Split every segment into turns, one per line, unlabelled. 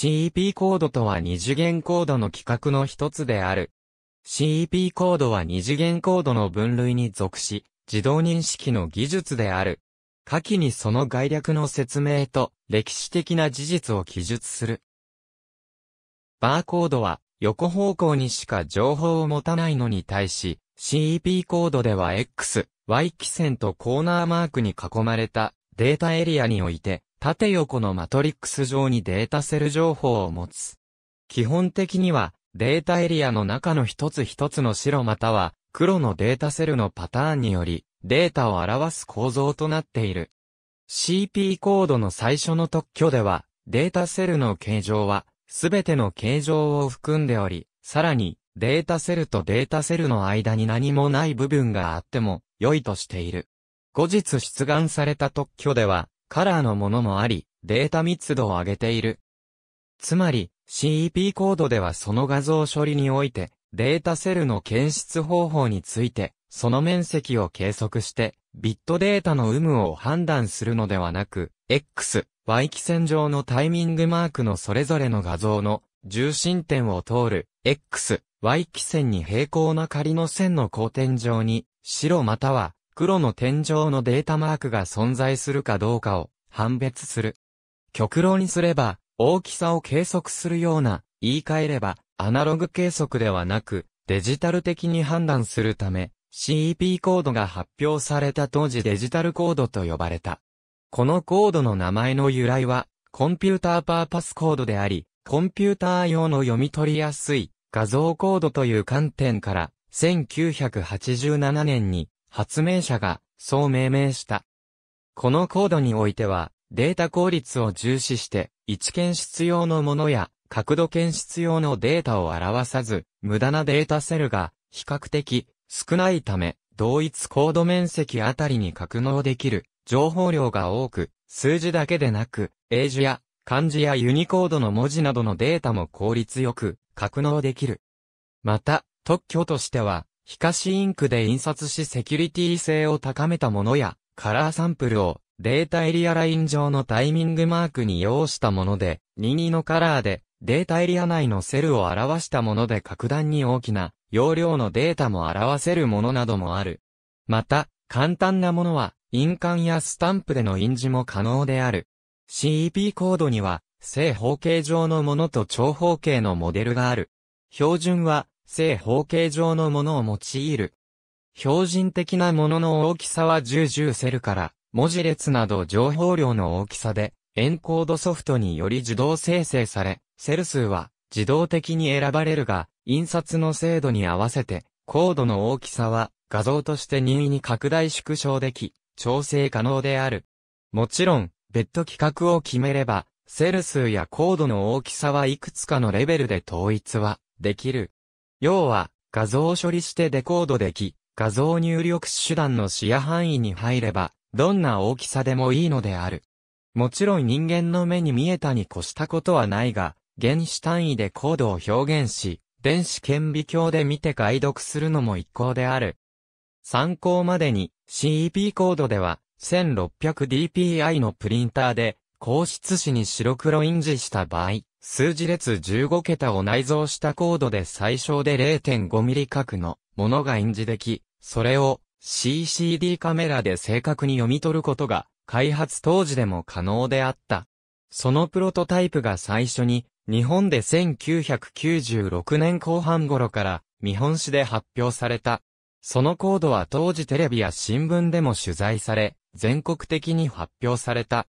CEP コードとは二次元コードの規格の一つである。CEP コードは二次元コードの分類に属し、自動認識の技術である。下記にその概略の説明と歴史的な事実を記述する。バーコードは横方向にしか情報を持たないのに対し、CEP コードでは X、Y 基線とコーナーマークに囲まれたデータエリアにおいて、縦横のマトリックス上にデータセル情報を持つ。基本的には、データエリアの中の一つ一つの白または黒のデータセルのパターンにより、データを表す構造となっている。CP コードの最初の特許では、データセルの形状は、すべての形状を含んでおり、さらに、データセルとデータセルの間に何もない部分があっても、良いとしている。後日出願された特許では、カラーのものもあり、データ密度を上げている。つまり、CEP コードではその画像処理において、データセルの検出方法について、その面積を計測して、ビットデータの有無を判断するのではなく、X、Y 基線上のタイミングマークのそれぞれの画像の重心点を通る、X、Y 基線に平行な仮の線の交点上に、白または黒の天井のデータマークが存在するかどうかを判別する。極論にすれば、大きさを計測するような、言い換えれば、アナログ計測ではなく、デジタル的に判断するため、CEP コードが発表された当時デジタルコードと呼ばれた。このコードの名前の由来は、コンピューターパーパスコードであり、コンピューター用の読み取りやすい画像コードという観点から、1987年に発明者が、そう命名した。このコードにおいては、データ効率を重視して、位置検出用のものや、角度検出用のデータを表さず、無駄なデータセルが、比較的、少ないため、同一コード面積あたりに格納できる、情報量が多く、数字だけでなく、英字や、漢字やユニコードの文字などのデータも効率よく、格納できる。また、特許としては、東インクで印刷しセキュリティ性を高めたものや、カラーサンプルをデータエリアライン上のタイミングマークに要したもので、22のカラーでデータエリア内のセルを表したもので格段に大きな容量のデータも表せるものなどもある。また、簡単なものは印鑑やスタンプでの印字も可能である。CEP コードには正方形上のものと長方形のモデルがある。標準は正方形状のものを用いる。標準的なものの大きさは重々セルから、文字列など情報量の大きさで、エンコードソフトにより自動生成され、セル数は自動的に選ばれるが、印刷の精度に合わせて、コードの大きさは画像として任意に拡大縮小でき、調整可能である。もちろん、別途規格を決めれば、セル数やコードの大きさはいくつかのレベルで統一はできる。要は、画像を処理してデコードでき、画像入力手段の視野範囲に入れば、どんな大きさでもいいのである。もちろん人間の目に見えたに越したことはないが、原子単位でコードを表現し、電子顕微鏡で見て解読するのも一項である。参考までに CEP コードでは 1600dpi のプリンターで高質紙に白黒印字した場合、数字列15桁を内蔵したコードで最小で0 5ミリ角のものが印字でき、それを CCD カメラで正確に読み取ることが開発当時でも可能であった。そのプロトタイプが最初に日本で1996年後半頃から見本紙で発表された。そのコードは当時テレビや新聞でも取材され、全国的に発表された。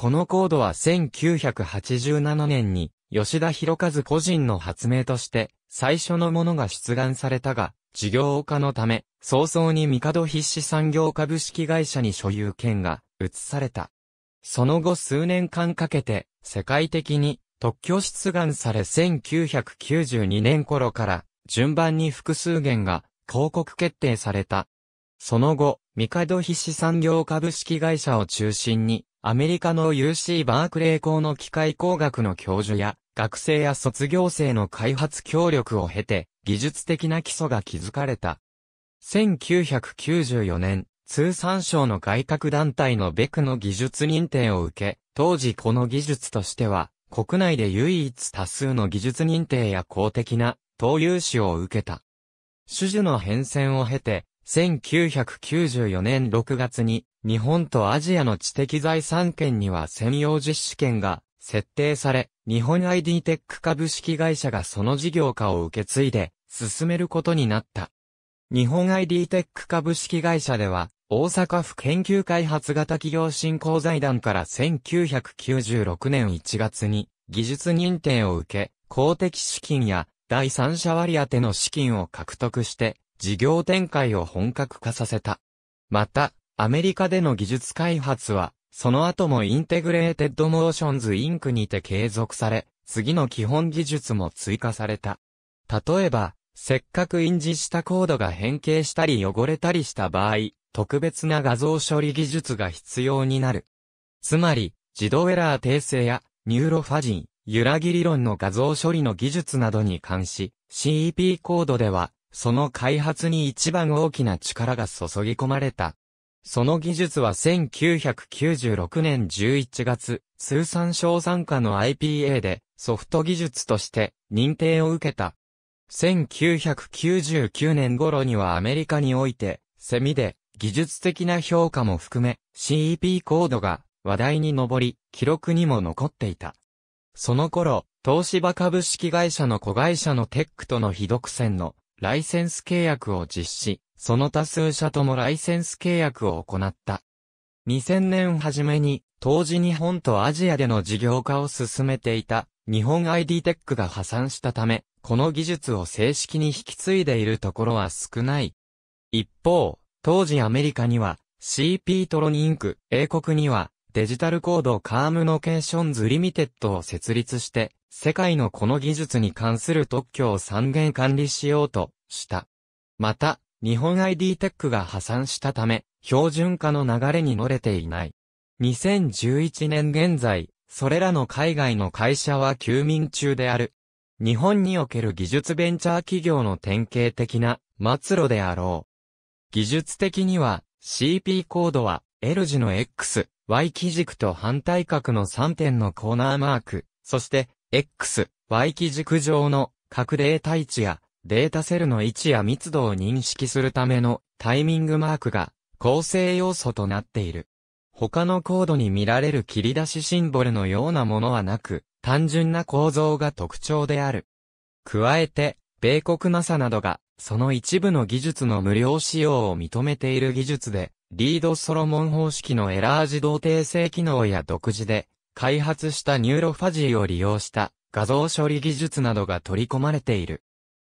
このコードは1987年に吉田博和個人の発明として最初のものが出願されたが、事業化のため、早々に帝必死産業株式会社に所有権が移された。その後数年間かけて世界的に特許出願され1992年頃から順番に複数元が広告決定された。その後、帝必死産業株式会社を中心にアメリカの UC バークレー校の機械工学の教授や、学生や卒業生の開発協力を経て、技術的な基礎が築かれた。1994年、通産省の外郭団体のベクの技術認定を受け、当時この技術としては、国内で唯一多数の技術認定や公的な、投融資を受けた。種々の変遷を経て、1994年6月に、日本とアジアの知的財産権には専用実施権が設定され、日本 ID テック株式会社がその事業化を受け継いで進めることになった。日本 ID テック株式会社では、大阪府研究開発型企業振興財団から1996年1月に技術認定を受け、公的資金や第三者割当の資金を獲得して事業展開を本格化させた。また、アメリカでの技術開発は、その後もインテグレーテッドモーションズインクにて継続され、次の基本技術も追加された。例えば、せっかく印字したコードが変形したり汚れたりした場合、特別な画像処理技術が必要になる。つまり、自動エラー訂正や、ニューロファジン、揺らぎ理論の画像処理の技術などに関し、CEP コードでは、その開発に一番大きな力が注ぎ込まれた。その技術は1996年11月、通産省参加の IPA でソフト技術として認定を受けた。1999年頃にはアメリカにおいて、セミで技術的な評価も含め CEP コードが話題に上り、記録にも残っていた。その頃、東芝株式会社の子会社のテックとの非独占のライセンス契約を実施、その多数社ともライセンス契約を行った。2000年初めに、当時日本とアジアでの事業化を進めていた、日本 ID テックが破産したため、この技術を正式に引き継いでいるところは少ない。一方、当時アメリカには、CP トロニンク、英国にはデジタルコードカームノケーションズリミテッドを設立して、世界のこの技術に関する特許を三元管理しようとした。また、日本 ID テックが破産したため、標準化の流れに乗れていない。2011年現在、それらの海外の会社は休眠中である。日本における技術ベンチャー企業の典型的な末路であろう。技術的には CP コードは L 字の X、y 基軸と反対角の3点のコーナーマーク、そして、x、y 基軸上の各データ位置やデータセルの位置や密度を認識するためのタイミングマークが構成要素となっている。他のコードに見られる切り出しシンボルのようなものはなく、単純な構造が特徴である。加えて、米国 NASA などがその一部の技術の無料使用を認めている技術で、リード・ソロモン方式のエラー自動訂正機能や独自で、開発したニューロファジーを利用した画像処理技術などが取り込まれている。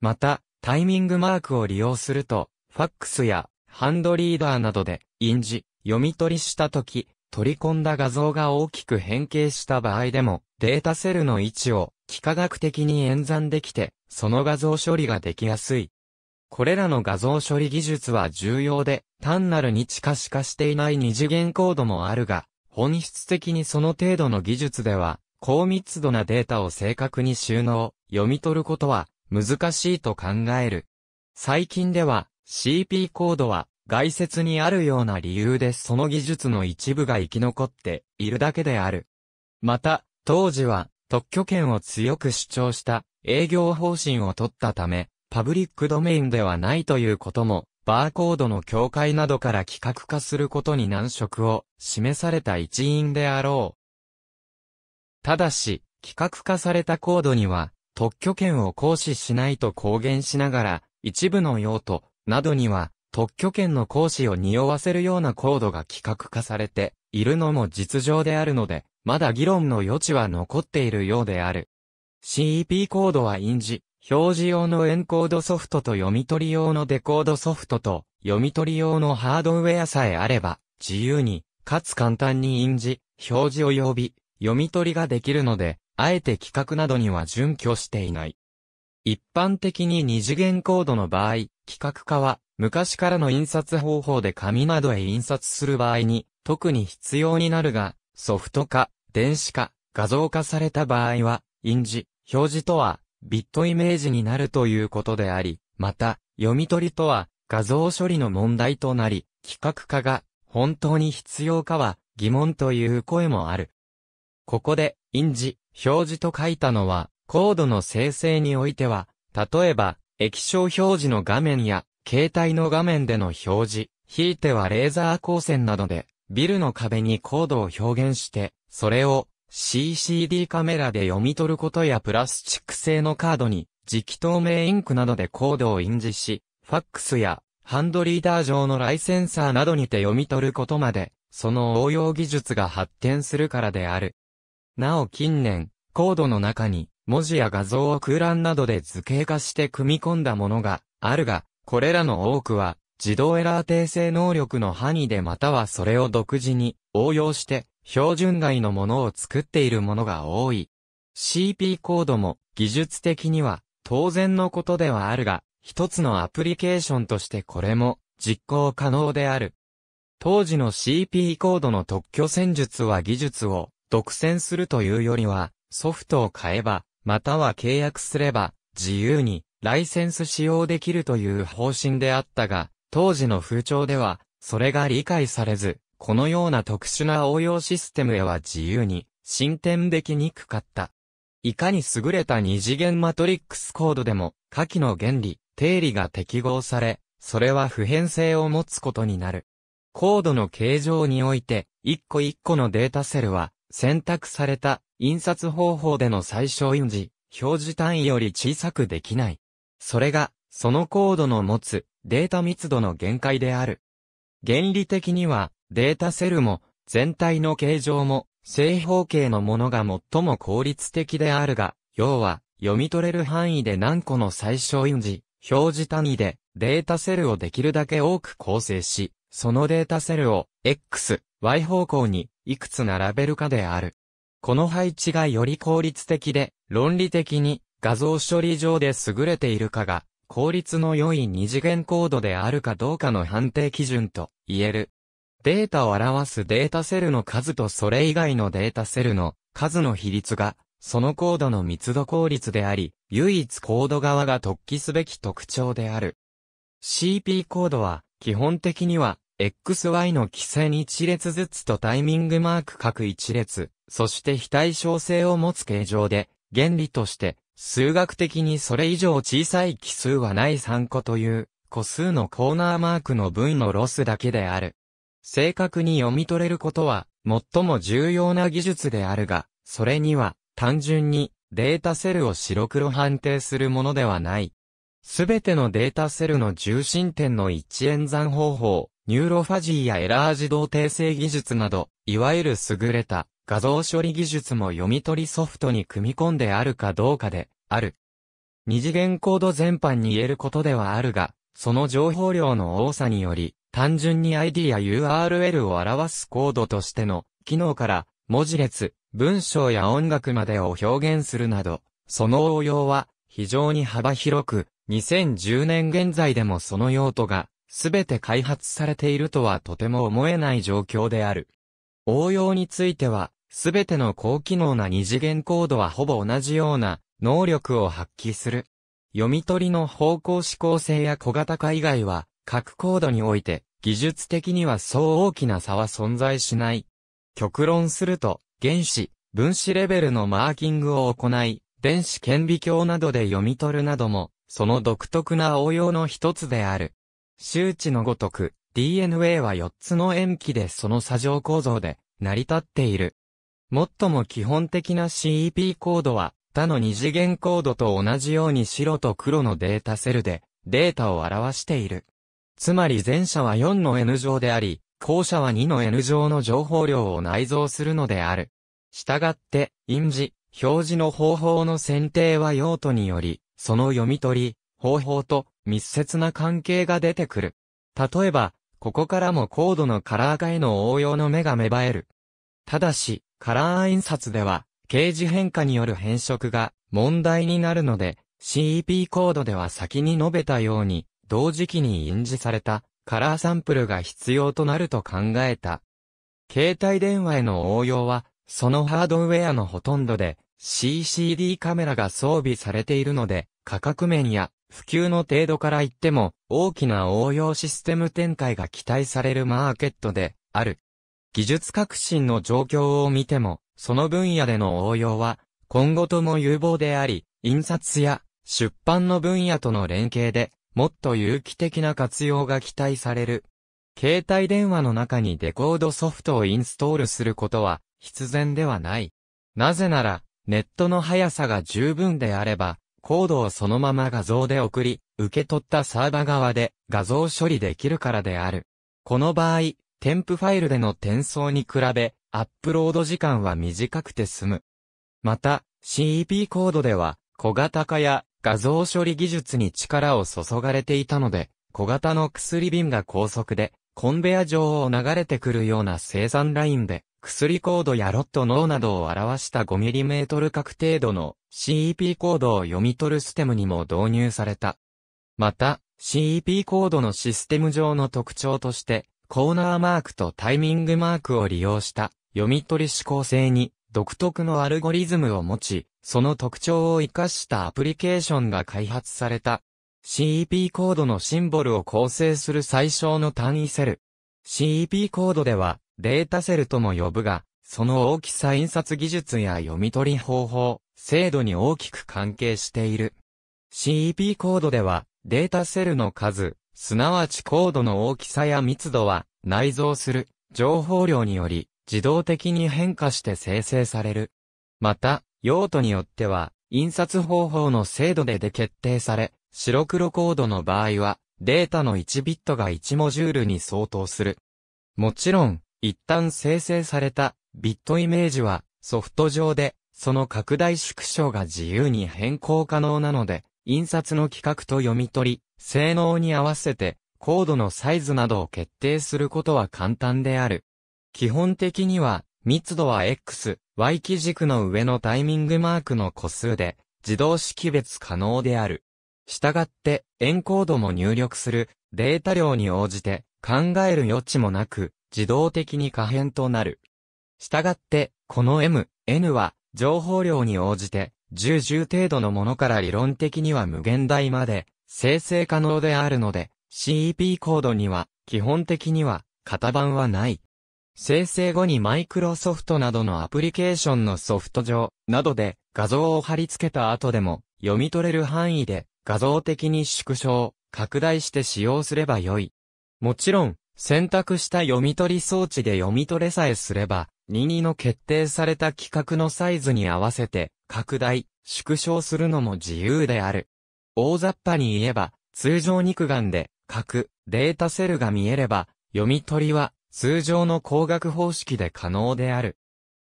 また、タイミングマークを利用すると、ファックスやハンドリーダーなどで印字、読み取りした時、取り込んだ画像が大きく変形した場合でも、データセルの位置を幾何学的に演算できて、その画像処理ができやすい。これらの画像処理技術は重要で、単なるに地下しかしていない二次元コードもあるが、本質的にその程度の技術では、高密度なデータを正確に収納、読み取ることは難しいと考える。最近では CP コードは外説にあるような理由でその技術の一部が生き残っているだけである。また、当時は特許権を強く主張した営業方針を取ったため、パブリックドメインではないということも、バーコードの境界などから規格化することに難色を示された一因であろう。ただし、規格化されたコードには、特許権を行使しないと公言しながら、一部の用途などには、特許権の行使を匂わせるようなコードが規格化されているのも実情であるので、まだ議論の余地は残っているようである。CEP コードは印字、表示用のエンコードソフトと読み取り用のデコードソフトと読み取り用のハードウェアさえあれば、自由に、かつ簡単に印字、表示及び読み取りができるので、あえて規格などには準拠していない。一般的に二次元コードの場合、規格化は昔からの印刷方法で紙などへ印刷する場合に特に必要になるが、ソフト化、電子化、画像化された場合は、印字、表示とはビットイメージになるということであり、また、読み取りとは画像処理の問題となり、規格化が本当に必要かは疑問という声もある。ここで、印字、表示と書いたのは、コードの生成においては、例えば、液晶表示の画面や、携帯の画面での表示、ひいてはレーザー光線などで、ビルの壁にコードを表現して、それを CCD カメラで読み取ることやプラスチック製のカードに、磁気透明インクなどでコードを印字し、ファックスやハンドリーダー上のライセンサーなどにて読み取ることまで、その応用技術が発展するからである。なお近年、コードの中に文字や画像を空欄などで図形化して組み込んだものがあるが、これらの多くは自動エラー訂正能力の範囲でまたはそれを独自に応用して標準外のものを作っているものが多い。CP コードも技術的には当然のことではあるが、一つのアプリケーションとしてこれも実行可能である。当時の CP コードの特許戦術は技術を独占するというよりは、ソフトを買えば、または契約すれば、自由にライセンス使用できるという方針であったが、当時の風潮では、それが理解されず、このような特殊な応用システムへは自由に進展できにくかった。いかに優れた二次元マトリックスコードでも、下記の原理、定理が適合され、それは普遍性を持つことになる。コードの形状において、一個一個のデータセルは、選択された印刷方法での最小印字、表示単位より小さくできない。それが、そのコードの持つデータ密度の限界である。原理的には、データセルも、全体の形状も、正方形のものが最も効率的であるが、要は、読み取れる範囲で何個の最小印字、表示単位で、データセルをできるだけ多く構成し、そのデータセルを、X、Y 方向に、いくつ並べるかである。この配置がより効率的で、論理的に、画像処理上で優れているかが、効率の良い二次元コードであるかどうかの判定基準と言える。データを表すデータセルの数とそれ以外のデータセルの数の比率が、そのコードの密度効率であり、唯一コード側が突起すべき特徴である。CP コードは、基本的には、XY の規制に1列ずつとタイミングマーク各1列、そして非対称性を持つ形状で、原理として、数学的にそれ以上小さい奇数はない3個という、個数のコーナーマークの分のロスだけである。正確に読み取れることは、最も重要な技術であるが、それには、単純に、データセルを白黒判定するものではない。すべてのデータセルの重心点の一演算方法、ニューロファジーやエラー自動訂正技術など、いわゆる優れた画像処理技術も読み取りソフトに組み込んであるかどうかで、ある。二次元コード全般に言えることではあるが、その情報量の多さにより、単純に ID や URL を表すコードとしての機能から文字列、文章や音楽までを表現するなど、その応用は非常に幅広く、2010年現在でもその用途が全て開発されているとはとても思えない状況である。応用については、全ての高機能な二次元コードはほぼ同じような能力を発揮する。読み取りの方向指向性や小型化以外は、各高度において、技術的にはそう大きな差は存在しない。極論すると、原子、分子レベルのマーキングを行い、電子顕微鏡などで読み取るなども、その独特な応用の一つである。周知のごとく、DNA は4つの塩基でその作上構造で成り立っている。最も基本的な CEP コードは他の二次元コードと同じように白と黒のデータセルでデータを表している。つまり前者は4の N 乗であり、後者は2の N 乗の情報量を内蔵するのである。したがって、印字、表示の方法の選定は用途により、その読み取り、方法と密接な関係が出てくる。例えば、ここからもコードのカラー化への応用の目が芽生える。ただし、カラー印刷では、形示変化による変色が問題になるので、CEP コードでは先に述べたように、同時期に印字されたカラーサンプルが必要となると考えた。携帯電話への応用は、そのハードウェアのほとんどで CCD カメラが装備されているので、価格面や普及の程度から言っても大きな応用システム展開が期待されるマーケットである。技術革新の状況を見ても、その分野での応用は今後とも有望であり、印刷や出版の分野との連携でもっと有機的な活用が期待される。携帯電話の中にデコードソフトをインストールすることは必然ではない。なぜなら、ネットの速さが十分であれば、コードをそのまま画像で送り、受け取ったサーバ側で画像処理できるからである。この場合、添付ファイルでの転送に比べ、アップロード時間は短くて済む。また、CEP コードでは、小型化や画像処理技術に力を注がれていたので、小型の薬瓶が高速で、コンベア上を流れてくるような生産ラインで、薬コードやロット脳などを表した 5mm 角程度の CEP コードを読み取るステムにも導入された。また、CEP コードのシステム上の特徴として、コーナーマークとタイミングマークを利用した読み取り指向性に独特のアルゴリズムを持ち、その特徴を活かしたアプリケーションが開発された。CEP コードのシンボルを構成する最小の単位セル。CEP コードでは、データセルとも呼ぶが、その大きさ印刷技術や読み取り方法、精度に大きく関係している。CEP コードでは、データセルの数、すなわちコードの大きさや密度は、内蔵する情報量により、自動的に変化して生成される。また、用途によっては、印刷方法の精度でで決定され、白黒コードの場合は、データの1ビットが1モジュールに相当する。もちろん、一旦生成されたビットイメージはソフト上でその拡大縮小が自由に変更可能なので、印刷の規格と読み取り、性能に合わせてコードのサイズなどを決定することは簡単である。基本的には密度は X、Y 基軸の上のタイミングマークの個数で自動識別可能である。したがって、エンコードも入力するデータ量に応じて考える余地もなく、自動的に可変となる。したがって、この M、N は情報量に応じて10、10程度のものから理論的には無限大まで生成可能であるので、CEP コードには基本的には型番はない。生成後にマイクロソフトなどのアプリケーションのソフト上などで画像を貼り付けた後でも読み取れる範囲で画像的に縮小、拡大して使用すれば良い。もちろん、選択した読み取り装置で読み取れさえすれば、22の決定された規格のサイズに合わせて、拡大、縮小するのも自由である。大雑把に言えば、通常肉眼で、くデータセルが見えれば、読み取りは通常の光学方式で可能である。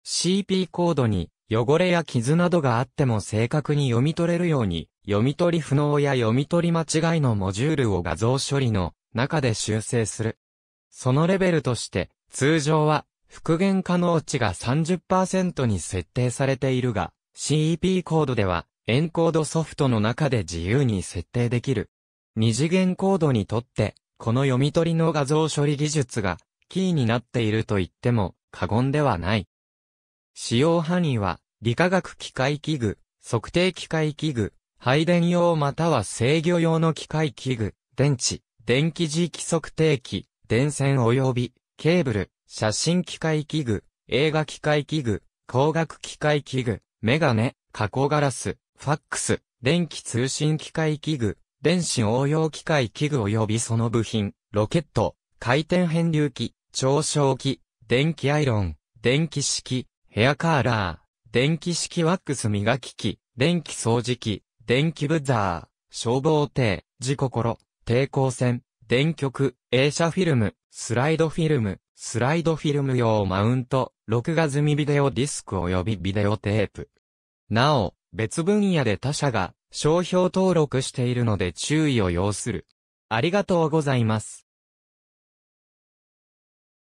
CP コードに汚れや傷などがあっても正確に読み取れるように、読み取り不能や読み取り間違いのモジュールを画像処理の中で修正する。そのレベルとして、通常は復元可能値が30%に設定されているが、c p コードではエンコードソフトの中で自由に設定できる。二次元コードにとって、この読み取りの画像処理技術がキーになっていると言っても過言ではない。使用範囲は、理化学機械器具、測定機械器具、配電用または制御用の機械器具、電池、電気磁気測定器、電線及び、ケーブル、写真機械器具、映画機械器具、光学機械器具、メガネ、加工ガラス、ファックス、電気通信機械器具、電子応用機械器具及びその部品、ロケット、回転変流器、超小器、電気アイロン、電気式、ヘアカーラー、電気式ワックス磨き機、電気掃除機、電気ブザー、消防艇、自心、抵抗線、電極、映写フィルム、スライドフィルム、スライドフィルム用マウント、録画済みビデオディスク及びビデオテープ。なお、別分野で他社が商標登録しているので注意を要する。ありがとうございます。